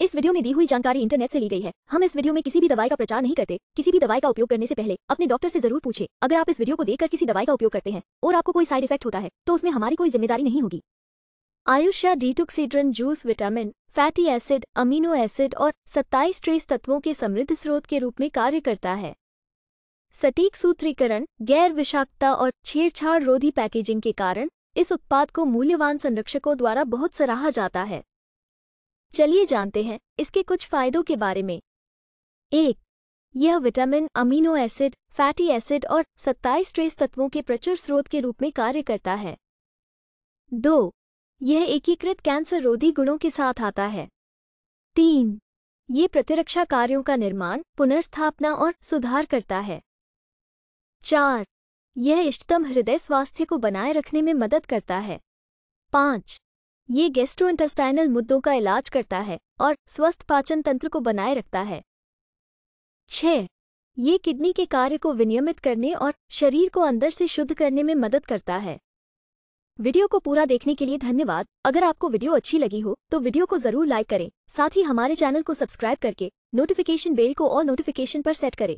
इस वीडियो में दी हुई जानकारी इंटरनेट से ली गई है हम इस वीडियो में किसी भी दवाई का प्रचार नहीं करते किसी भी दवाई का उपयोग करने से पहले अपने डॉक्टर से जरूर पूछे अगर आप इस वीडियो को देखकर किसी दवाई का उपयोग करते हैं और आपको कोई साइड इफेक्ट होता है तो उसमें हमारी कोई जिम्मेदारी नहीं होगी आयुष्या डिटोक्सीड्रन juice vitamin fatty acid amino acid और सत्ताईस ट्रेस तत्वों के समृद्ध स्रोत के रूप में कार्य करता है सटीक सूत्रीकरण गैर विषाक्तता और छेड़छाड़ रोधी पैकेजिंग के कारण इस उत्पाद को मूल्यवान संरक्षकों द्वारा बहुत सराहा जाता है चलिए जानते हैं इसके कुछ फायदों के बारे में एक यह vitamin amino acid fatty acid और सत्ताईस ट्रेस तत्वों के प्रचुर स्रोत के रूप में कार्य करता है दो यह एकीकृत कैंसर रोधी गुणों के साथ आता है तीन ये प्रतिरक्षा कार्यों का निर्माण पुनर्स्थापना और सुधार करता है चार यह इष्टतम हृदय स्वास्थ्य को बनाए रखने में मदद करता है पाँच ये गेस्ट्रोइंटेस्टाइनल मुद्दों का इलाज करता है और स्वस्थ पाचन तंत्र को बनाए रखता है छ ये किडनी के कार्य को विनियमित करने और शरीर को अंदर से शुद्ध करने में मदद करता है वीडियो को पूरा देखने के लिए धन्यवाद अगर आपको वीडियो अच्छी लगी हो तो वीडियो को जरूर लाइक करें साथ ही हमारे चैनल को सब्सक्राइब करके नोटिफिकेशन बेल को और नोटिफिकेशन पर सेट करें